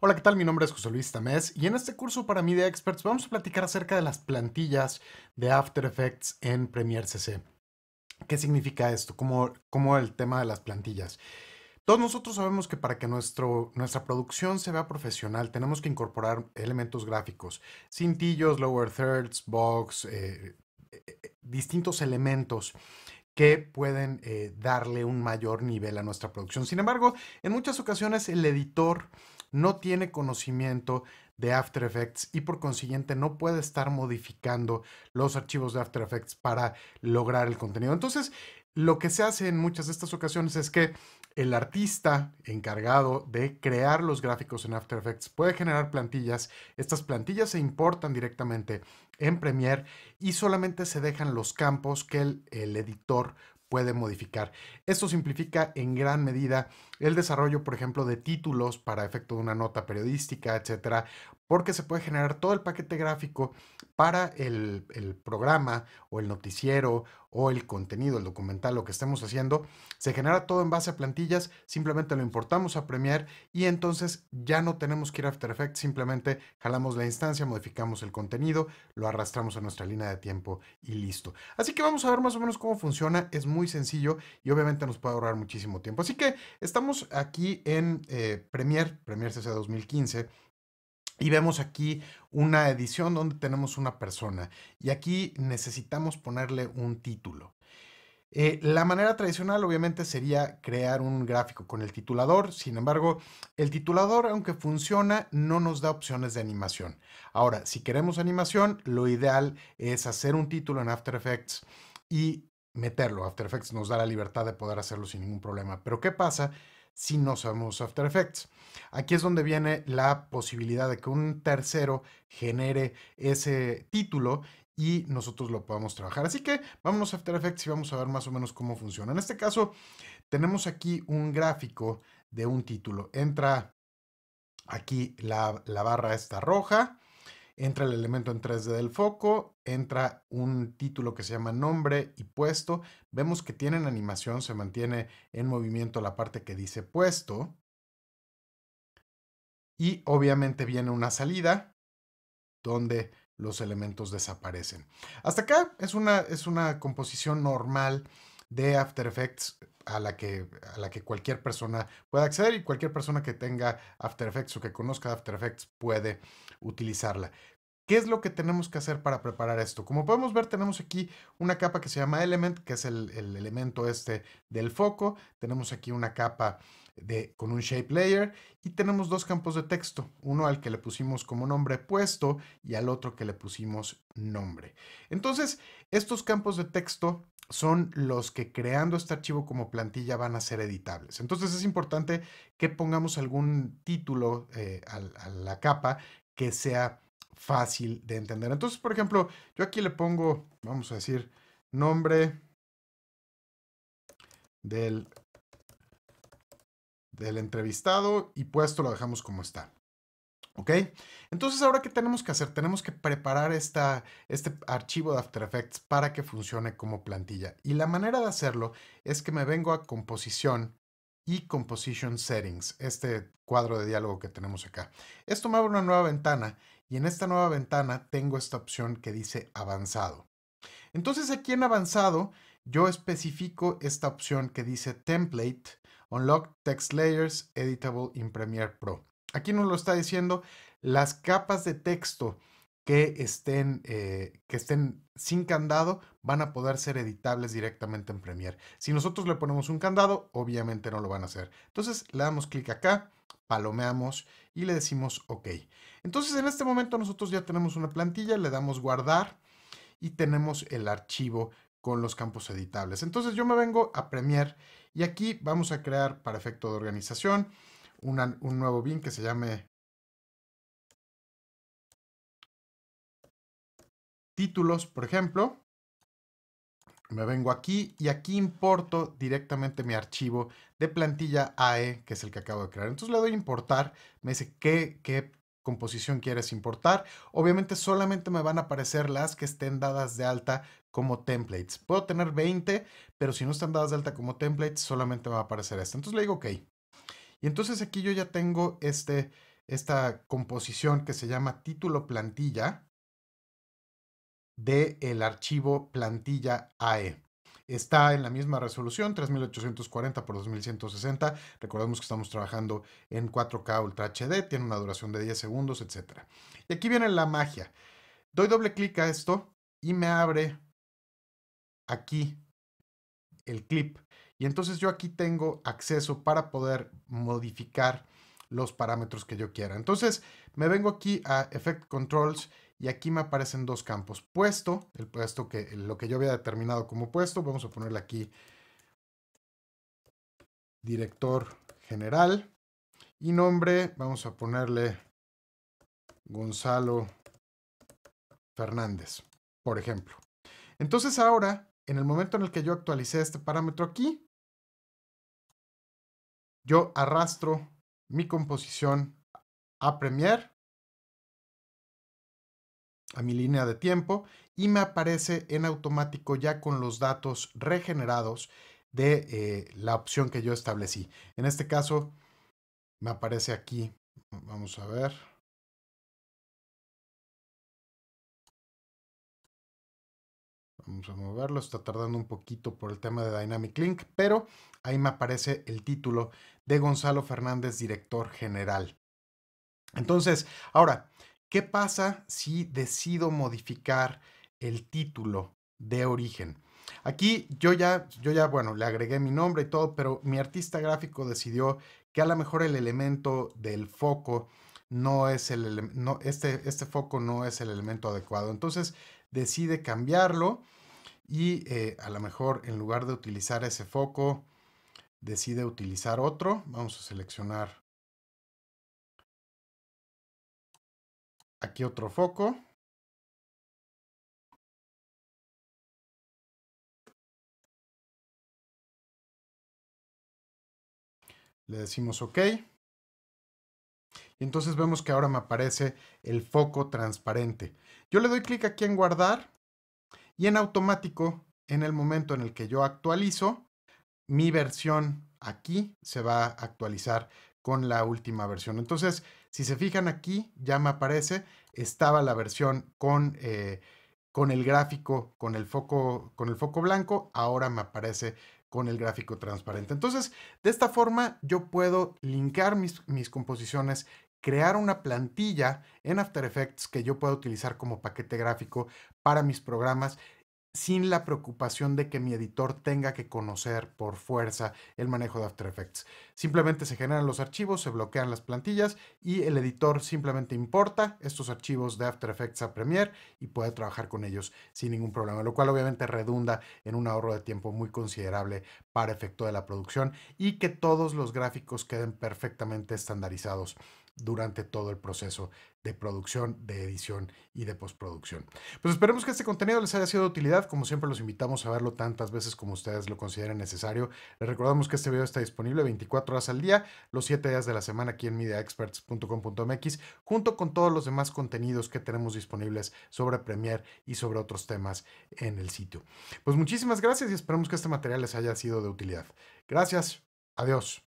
Hola, ¿qué tal? Mi nombre es José Luis Tamés y en este curso para Media Experts vamos a platicar acerca de las plantillas de After Effects en Premiere CC. ¿Qué significa esto? ¿Cómo, el tema de las plantillas? Todos nosotros sabemos que para que nuestra producción se vea profesional tenemos que incorporar elementos gráficos, cintillos, lower thirds, box, eh, eh, distintos elementos que pueden eh, darle un mayor nivel a nuestra producción. Sin embargo, en muchas ocasiones el editor no tiene conocimiento de After Effects y por consiguiente no puede estar modificando los archivos de After Effects para lograr el contenido. Entonces, lo que se hace en muchas de estas ocasiones es que el artista encargado de crear los gráficos en After Effects puede generar plantillas. Estas plantillas se importan directamente en Premiere y solamente se dejan los campos que el, el editor puede modificar. Esto simplifica en gran medida el desarrollo, por ejemplo, de títulos para efecto de una nota periodística, etcétera, porque se puede generar todo el paquete gráfico para el, programa o el noticiero o el contenido, el documental, lo que estemos haciendo. Se genera todo en base a plantillas, simplemente lo importamos a Premiere y entonces ya no tenemos que ir a After Effects, simplemente jalamos la instancia, modificamos el contenido, lo arrastramos a nuestra línea de tiempo y listo. Así que vamos a ver más o menos cómo funciona, es muy sencillo y obviamente nos puede ahorrar muchísimo tiempo. Así que estamos aquí en eh, Premiere, Premiere CC 2015 y vemos aquí una edición donde tenemos una persona y aquí necesitamos ponerle un título. Eh, la manera tradicional obviamente sería crear un gráfico con el titulador, sin embargo, el titulador aunque funciona no nos da opciones de animación. Ahora, si queremos animación, lo ideal es hacer un título en After Effects y meterlo. After Effects nos da la libertad de poder hacerlo sin ningún problema, pero ¿qué pasa? si no sabemos After Effects. Aquí es donde viene la posibilidad de que un tercero genere ese título y nosotros lo podamos trabajar. Así que vámonos a After Effects y vamos a ver más o menos cómo funciona. En este caso, tenemos aquí un gráfico de un título. Entra aquí la, la barra esta roja entra el elemento en 3D del foco, entra un título que se llama nombre y puesto. Vemos que tienen animación, se mantiene en movimiento la parte que dice puesto. Y obviamente viene una salida donde los elementos desaparecen. Hasta acá es una, es una composición normal de After Effects a la, que, a la que cualquier persona pueda acceder y cualquier persona que tenga After Effects o que conozca After Effects puede utilizarla. ¿Qué es lo que tenemos que hacer para preparar esto? Como podemos ver, tenemos aquí una capa que se llama Element, que es el, elemento este del foco. Tenemos aquí una capa de, con un shape layer y tenemos dos campos de texto, uno al que le pusimos como nombre puesto y al otro que le pusimos nombre. Entonces, estos campos de texto son los que creando este archivo como plantilla van a ser editables. Entonces es importante que pongamos algún título eh, a, la capa que sea fácil de entender. Entonces, por ejemplo, yo aquí le pongo, vamos a decir, nombre del, del entrevistado y puesto pues lo dejamos como está. ¿Ok? Entonces, ¿ahora qué tenemos que hacer? Tenemos que preparar esta, este archivo de After Effects para que funcione como plantilla. Y la manera de hacerlo es que me vengo a composición y Composition Settings, este cuadro de diálogo que tenemos acá. Esto me abre una nueva ventana y en esta nueva ventana tengo esta opción que dice avanzado. Entonces aquí en avanzado yo especifico esta opción que dice Template, Unlock Text Layers Editable in Premiere Pro. Aquí nos lo está diciendo las capas de texto que estén, eh, que estén sin candado van a poder ser editables directamente en Premiere. Si nosotros le ponemos un candado, obviamente no lo van a hacer. Entonces le damos clic acá, palomeamos y le decimos OK. Entonces en este momento nosotros ya tenemos una plantilla, le damos guardar y tenemos el archivo con los campos editables. Entonces yo me vengo a Premiere y aquí vamos a crear para efecto de organización un nuevo bin que se llame títulos, por ejemplo. Me vengo aquí y aquí importo directamente mi archivo de plantilla AE, que es el que acabo de crear. Entonces le doy importar, me dice qué, qué composición quieres importar. Obviamente solamente me van a aparecer las que estén dadas de alta como templates. Puedo tener 20, pero si no están dadas de alta como templates, solamente me va a aparecer esta. Entonces le digo OK. Y entonces aquí yo ya tengo este, esta composición que se llama título plantilla del el archivo plantilla AE. Está en la misma resolución, 3840 por 2160. Recordemos que estamos trabajando en 4K Ultra HD, tiene una duración de 10 segundos, etc. Y aquí viene la magia. Doy doble clic a esto y me abre aquí el clip y entonces yo aquí tengo acceso para poder modificar los parámetros que yo quiera. Entonces me vengo aquí a Effect Controls y aquí me aparecen dos campos. Puesto, el puesto que lo que yo había determinado como puesto, vamos a ponerle aquí director general y nombre, vamos a ponerle Gonzalo Fernández, por ejemplo. Entonces ahora, en el momento en el que yo actualicé este parámetro aquí, yo arrastro mi composición a Premiere, a mi línea de tiempo, y me aparece en automático ya con los datos regenerados de eh, la opción que yo establecí. En este caso, me aparece aquí, vamos a ver. Vamos a moverlo, está tardando un poquito por el tema de Dynamic Link, pero ahí me aparece el título de Gonzalo Fernández, director general. Entonces, ahora, ¿qué pasa si decido modificar el título de origen? Aquí yo ya, yo ya, bueno, le agregué mi nombre y todo, pero mi artista gráfico decidió que a lo mejor el elemento del foco no es el, no, este, este foco no es el elemento adecuado. Entonces decide cambiarlo y eh, a lo mejor en lugar de utilizar ese foco, decide utilizar otro. Vamos a seleccionar aquí otro foco. Le decimos OK. Y entonces vemos que ahora me aparece el foco transparente. Yo le doy clic aquí en guardar y en automático, en el momento en el que yo actualizo, mi versión aquí se va a actualizar con la última versión. Entonces, si se fijan aquí, ya me aparece, estaba la versión con, eh, con el gráfico, con el, foco, con el foco blanco, ahora me aparece con el gráfico transparente. Entonces, de esta forma yo puedo linkar mis, mis composiciones, crear una plantilla en After Effects que yo pueda utilizar como paquete gráfico para mis programas sin la preocupación de que mi editor tenga que conocer por fuerza el manejo de After Effects. Simplemente se generan los archivos, se bloquean las plantillas y el editor simplemente importa estos archivos de After Effects a Premiere y puede trabajar con ellos sin ningún problema, lo cual obviamente redunda en un ahorro de tiempo muy considerable para efecto de la producción y que todos los gráficos queden perfectamente estandarizados durante todo el proceso de producción, de edición y de postproducción. Pues esperemos que este contenido les haya sido de utilidad. Como siempre, los invitamos a verlo tantas veces como ustedes lo consideren necesario. Les recordamos que este video está disponible 24 horas al día, los 7 días de la semana aquí en mediaexperts.com.mx, junto con todos los demás contenidos que tenemos disponibles sobre Premiere y sobre otros temas en el sitio. Pues muchísimas gracias y esperemos que este material les haya sido de utilidad. Gracias. Adiós.